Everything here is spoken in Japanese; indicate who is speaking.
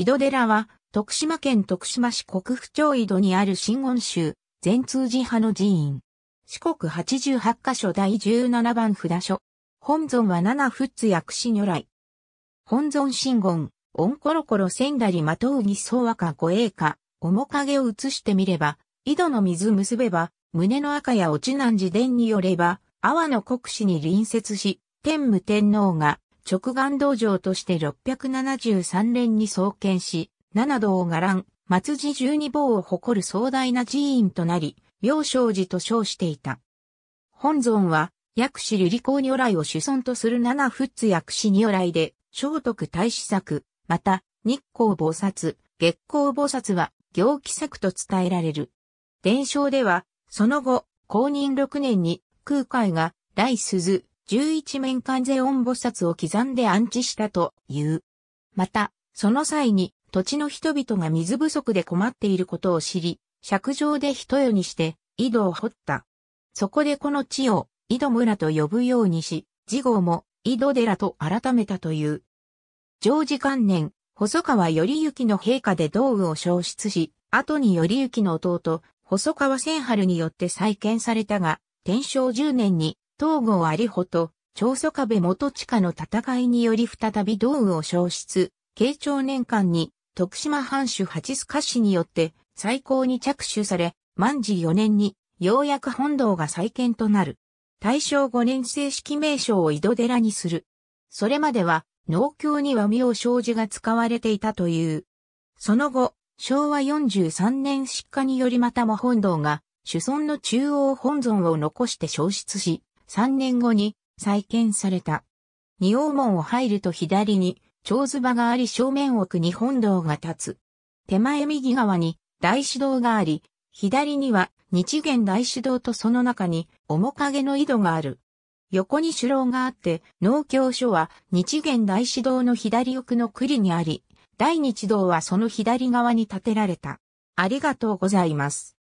Speaker 1: 井戸寺は、徳島県徳島市国府町井戸にある新言宗、全通寺派の寺院。四国八十八箇所第十七番札所。本尊は七仏薬師如来。本尊新言、オンコロコロ千んだりまとうにそう和歌護衛か面影を映してみれば、井戸の水結べば、胸の赤や落ちなん自伝によれば、阿波の国士に隣接し、天武天皇が直眼道場として673連に創建し、七道伽藍、松寺十二坊を誇る壮大な寺院となり、妙正寺と称していた。本尊は、薬師瑠璃光如来を主尊とする七仏薬師如来で、聖徳太子作、また、日光菩薩、月光菩薩は、行基作と伝えられる。伝承では、その後、公認6年に、空海が、大鈴、11面完全音菩薩を刻んで安置したという。また、その際に土地の人々が水不足で困っていることを知り、尺上で一夜にして井戸を掘った。そこでこの地を井戸村と呼ぶようにし、次号も井戸寺と改めたという。常時元年、細川頼幸の陛下で道具を消失し、後に頼幸の弟、細川千春によって再建されたが、天正10年に東郷有穂と長祖壁元地下の戦いにより再び道具を消失、慶長年間に徳島藩主八須賀氏によって最高に着手され、万治4年にようやく本堂が再建となる。大正5年正式名称を井戸寺にする。それまでは農協には妙障子が使われていたという。その後、昭和43年失火によりまたも本堂が主尊の中央本尊を残して消失し、3年後に再建された。二王門を入ると左に、長図場があり正面奥に本堂が立つ。手前右側に大志堂があり、左には日元大志堂とその中に面影の井戸がある。横に首廊があって、農協所は日元大志堂の左奥の栗にあり、大日堂はその左側に建てられた。ありがとうございます。